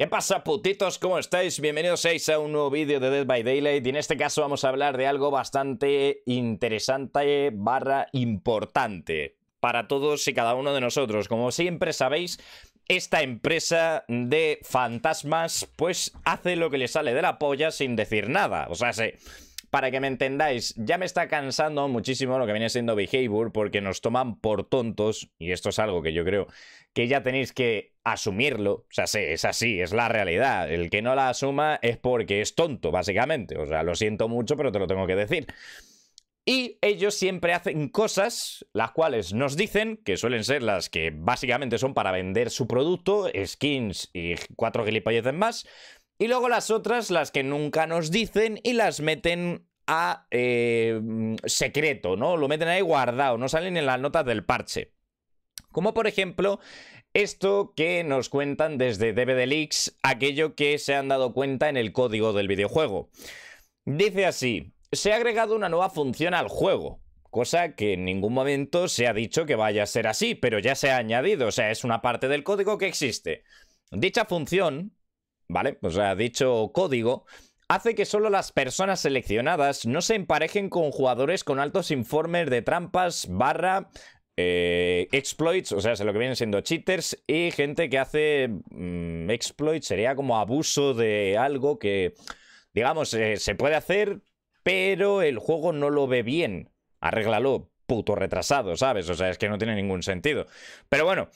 ¿Qué pasa putitos? ¿Cómo estáis? Bienvenidos a un nuevo vídeo de Dead by Daylight y en este caso vamos a hablar de algo bastante interesante barra importante para todos y cada uno de nosotros. Como siempre sabéis, esta empresa de fantasmas pues hace lo que le sale de la polla sin decir nada. O sea, se... Para que me entendáis, ya me está cansando muchísimo lo que viene siendo behavior porque nos toman por tontos, y esto es algo que yo creo que ya tenéis que asumirlo. O sea, sí, es así, es la realidad. El que no la asuma es porque es tonto, básicamente. O sea, lo siento mucho, pero te lo tengo que decir. Y ellos siempre hacen cosas, las cuales nos dicen, que suelen ser las que básicamente son para vender su producto, skins y cuatro gilipolleces más, y luego las otras, las que nunca nos dicen y las meten a eh, secreto, ¿no? Lo meten ahí guardado, no salen en las notas del parche. Como por ejemplo, esto que nos cuentan desde DVD aquello que se han dado cuenta en el código del videojuego. Dice así, se ha agregado una nueva función al juego, cosa que en ningún momento se ha dicho que vaya a ser así, pero ya se ha añadido, o sea, es una parte del código que existe. Dicha función ¿vale? O sea, dicho código hace que solo las personas seleccionadas no se emparejen con jugadores con altos informes de trampas barra eh, exploits, o sea, es lo que vienen siendo cheaters y gente que hace mm, exploits, sería como abuso de algo que, digamos, eh, se puede hacer, pero el juego no lo ve bien. Arréglalo, puto retrasado, ¿sabes? O sea, es que no tiene ningún sentido. Pero bueno,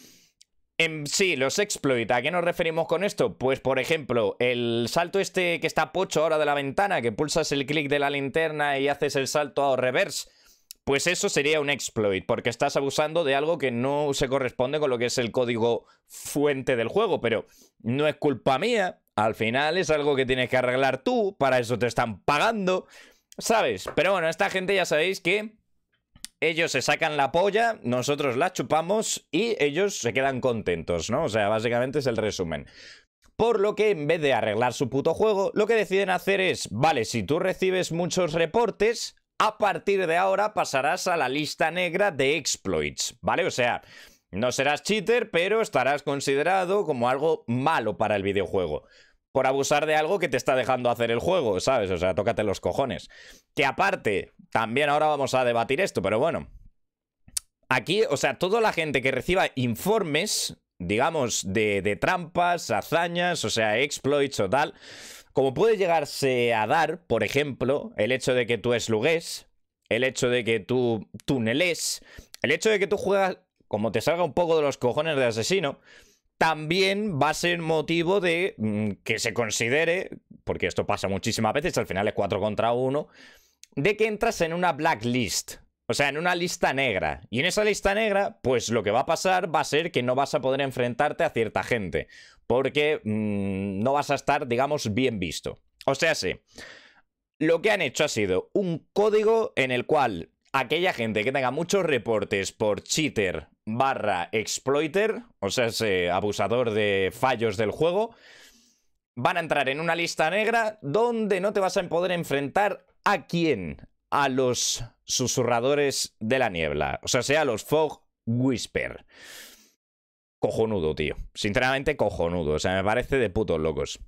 Em, sí, los exploit, ¿a qué nos referimos con esto? Pues por ejemplo, el salto este que está pocho ahora de la ventana, que pulsas el clic de la linterna y haces el salto a reverse, pues eso sería un exploit, porque estás abusando de algo que no se corresponde con lo que es el código fuente del juego, pero no es culpa mía, al final es algo que tienes que arreglar tú, para eso te están pagando, ¿sabes? Pero bueno, esta gente ya sabéis que ellos se sacan la polla, nosotros la chupamos y ellos se quedan contentos, ¿no? O sea, básicamente es el resumen. Por lo que en vez de arreglar su puto juego, lo que deciden hacer es, vale, si tú recibes muchos reportes, a partir de ahora pasarás a la lista negra de exploits, ¿vale? O sea, no serás cheater, pero estarás considerado como algo malo para el videojuego por abusar de algo que te está dejando hacer el juego, ¿sabes? O sea, tócate los cojones. Que aparte, también ahora vamos a debatir esto, pero bueno. Aquí, o sea, toda la gente que reciba informes, digamos, de, trampas, hazañas, o sea, exploits o tal, como puede llegarse a dar, por ejemplo, el hecho de que tú eslugues, el hecho de que tú túneles, el hecho de que tú juegas como te salga un poco de los cojones de asesino, también va a ser motivo de mm, que se considere, porque esto pasa muchísimas veces, al final es 4 contra 1, de que entras en una blacklist, o sea, en una lista negra. Y en esa lista negra, pues lo que va a pasar va a ser que no vas a poder enfrentarte a cierta gente, porque mm, no vas a estar, digamos, bien visto. O sea, sí. Lo que han hecho ha sido un código en el cual aquella gente que tenga muchos reportes por cheater barra exploiter, o sea, ese abusador de fallos del juego, van a entrar en una lista negra donde no te vas a poder enfrentar a quién, a los susurradores de la niebla, o sea, sea a los fog whisper. Cojonudo, tío. Sinceramente, cojonudo. O sea, me parece de putos locos.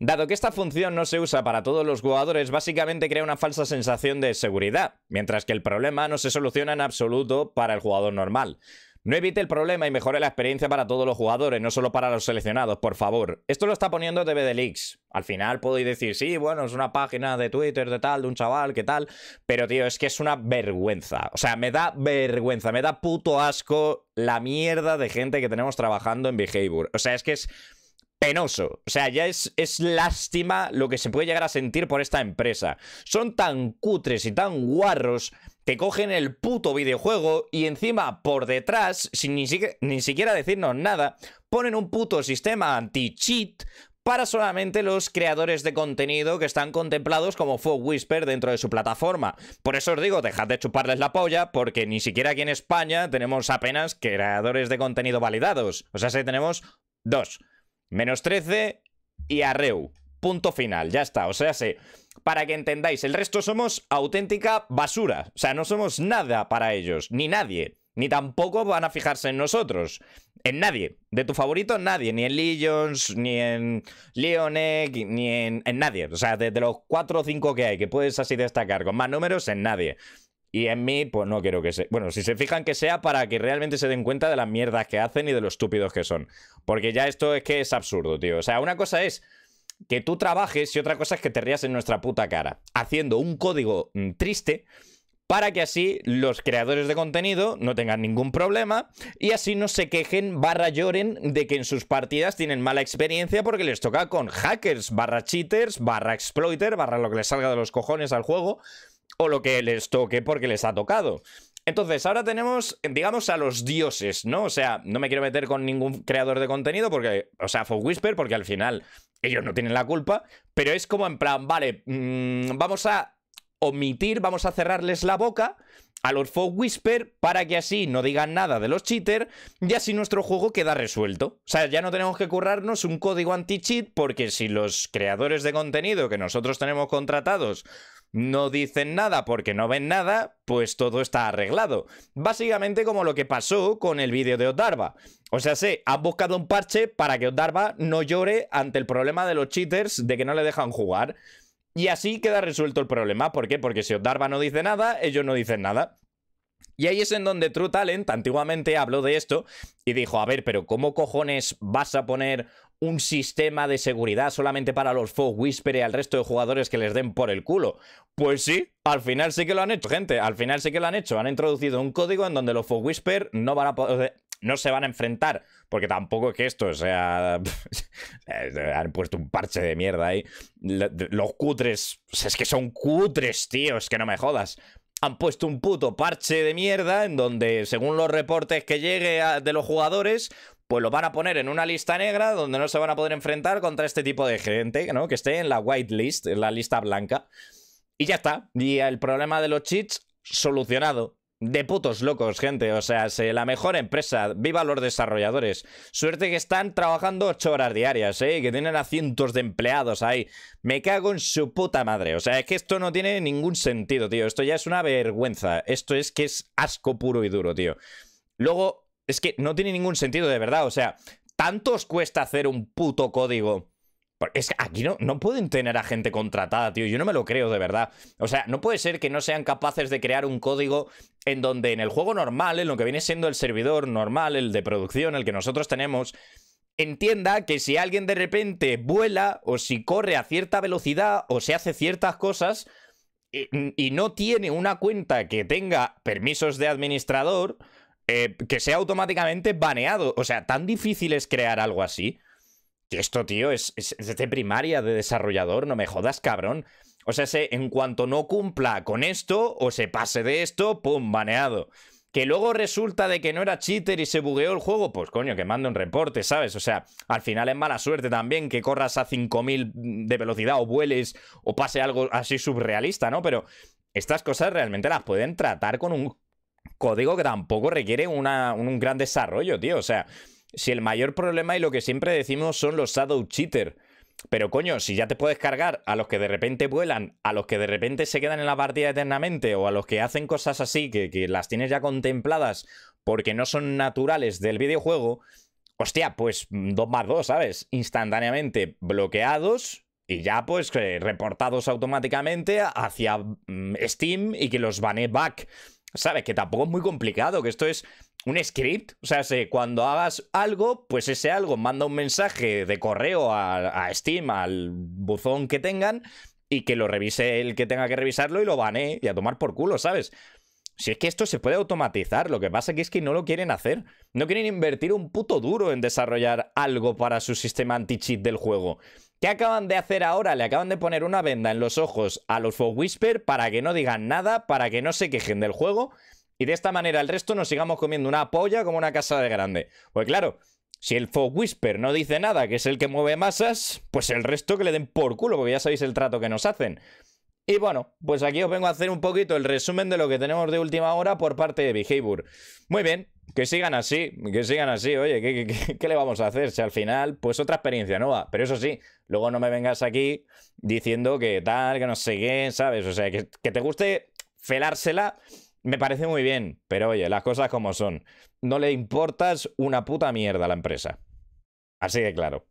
Dado que esta función no se usa para todos los jugadores, básicamente crea una falsa sensación de seguridad, mientras que el problema no se soluciona en absoluto para el jugador normal. No evite el problema y mejore la experiencia para todos los jugadores, no solo para los seleccionados, por favor. Esto lo está poniendo TV de Al final podéis decir, sí, bueno, es una página de Twitter, de tal, de un chaval, que tal. Pero, tío, es que es una vergüenza. O sea, me da vergüenza, me da puto asco la mierda de gente que tenemos trabajando en Behavior. O sea, es que es penoso. O sea, ya es, es lástima lo que se puede llegar a sentir por esta empresa. Son tan cutres y tan guarros que cogen el puto videojuego y encima por detrás, sin ni, siquiera decirnos nada, ponen un puto sistema anti-cheat para solamente los creadores de contenido que están contemplados como Fog Whisper dentro de su plataforma. Por eso os digo, dejad de chuparles la polla, porque ni siquiera aquí en España tenemos apenas creadores de contenido validados. O sea, sí tenemos dos menos 13 y Arreu. Punto final, ya está. O sea, para que entendáis, el resto somos auténtica basura. O sea, no somos nada para ellos, ni nadie. Ni tampoco van a fijarse en nosotros. En nadie. De tu favorito, nadie. Ni en Legions, ni en Leonek, ni en, nadie. O sea, de, los 4 o 5 que hay, que puedes así destacar con más números, en nadie. Y en mí, pues no quiero que se... Bueno, si se fijan que sea para que realmente se den cuenta de las mierdas que hacen y de lo estúpidos que son. Porque ya esto es que es absurdo, tío. O sea, una cosa es que tú trabajes y otra cosa es que te rías en nuestra puta cara. Haciendo un código mm, triste para que así los creadores de contenido no tengan ningún problema y así no se quejen barra lloren de que en sus partidas tienen mala experiencia porque les toca con hackers barra cheaters barra exploiter barra lo que les salga de los cojones al juego o lo que les toque porque les ha tocado. Entonces, ahora tenemos, digamos, a los dioses, ¿no? O sea, no me quiero meter con ningún creador de contenido porque, o sea, Fog Whisper, porque al final ellos no tienen la culpa, pero es como en plan, vale, mm, vamos a omitir, vamos a cerrarles la boca a los Fog Whisper para que así no digan nada de los cheater y así nuestro juego queda resuelto. O sea, ya no tenemos que currarnos un código anti-cheat porque si los creadores de contenido que nosotros tenemos contratados no dicen nada porque no ven nada, pues todo está arreglado. Básicamente como lo que pasó con el vídeo de Odarba. O sea, se han buscado un parche para que Odarba no llore ante el problema de los cheaters de que no le dejan jugar. Y así queda resuelto el problema. ¿Por qué? Porque si Odarba no dice nada, ellos no dicen nada. Y ahí es en donde True Talent antiguamente habló de esto y dijo, a ver, pero ¿cómo cojones vas a poner un sistema de seguridad solamente para los Fog Whisper y al resto de jugadores que les den por el culo? Pues sí, al final sí que lo han hecho, gente, al final sí que lo han hecho. Han introducido un código en donde los Fog Whisper no van a no se van a enfrentar, porque tampoco es que esto sea... han puesto un parche de mierda ahí. Los cutres, es que son cutres, tío, es que no me jodas han puesto un puto parche de mierda en donde, según los reportes que llegue de los jugadores, pues lo van a poner en una lista negra donde no se van a poder enfrentar contra este tipo de gente, ¿no? Que esté en la whitelist, en la lista blanca. Y ya está. Y el problema de los cheats, solucionado. De putos locos, gente. O sea, la mejor empresa. Viva los desarrolladores. Suerte que están trabajando ocho horas diarias, ¿eh? Que tienen a cientos de empleados ahí. Me cago en su puta madre. O sea, es que esto no tiene ningún sentido, tío. Esto ya es una vergüenza. Esto es que es asco puro y duro, tío. Luego, es que no tiene ningún sentido, de verdad. O sea, ¿tanto os cuesta hacer un puto código es que aquí no, no pueden tener a gente contratada, tío. Yo no me lo creo, de verdad. O sea, no puede ser que no sean capaces de crear un código en donde en el juego normal, en lo que viene siendo el servidor normal, el de producción, el que nosotros tenemos, entienda que si alguien de repente vuela o si corre a cierta velocidad o se hace ciertas cosas eh, y, no tiene una cuenta que tenga permisos de administrador, eh, que sea automáticamente baneado. O sea, tan difícil es crear algo así esto, tío, es, de primaria de desarrollador, no me jodas, cabrón. O sea, se, en cuanto no cumpla con esto o se pase de esto, ¡pum! baneado. Que luego resulta de que no era cheater y se bugueó el juego, pues coño, que mande un reporte, ¿sabes? O sea, al final es mala suerte también que corras a 5000 de velocidad o vueles o pase algo así subrealista, ¿no? Pero estas cosas realmente las pueden tratar con un código que tampoco requiere una, un gran desarrollo, tío. O sea, si el mayor problema y lo que siempre decimos son los shadow cheater. Pero coño, si ya te puedes cargar a los que de repente vuelan, a los que de repente se quedan en la partida eternamente, o a los que hacen cosas así que, que las tienes ya contempladas porque no son naturales del videojuego, hostia, pues 2 más 2, ¿sabes? Instantáneamente bloqueados y ya pues eh, reportados automáticamente hacia mm, Steam y que los bane back. ¿Sabes? Que tampoco es muy complicado, que esto es un script. O sea, cuando hagas algo, pues ese algo manda un mensaje de correo a, Steam, al buzón que tengan, y que lo revise el que tenga que revisarlo y lo banee y a tomar por culo, ¿sabes? Si es que esto se puede automatizar, lo que pasa que es que no lo quieren hacer. No quieren invertir un puto duro en desarrollar algo para su sistema anti-cheat del juego. ¿Qué acaban de hacer ahora? Le acaban de poner una venda en los ojos a los Fog Whisper para que no digan nada, para que no se quejen del juego y de esta manera el resto nos sigamos comiendo una polla como una casa de grande. Pues claro, si el Fog Whisper no dice nada, que es el que mueve masas, pues el resto que le den por culo, porque ya sabéis el trato que nos hacen. Y bueno, pues aquí os vengo a hacer un poquito el resumen de lo que tenemos de última hora por parte de Behavior. Muy bien, que sigan así, que sigan así, oye, ¿qué, le vamos a hacer? Si al final, pues otra experiencia nueva. Pero eso sí, luego no me vengas aquí diciendo que tal, que no sé qué, ¿sabes? O sea, que, que te guste felársela me parece muy bien, pero oye, las cosas como son. No le importas una puta mierda a la empresa. Así que claro.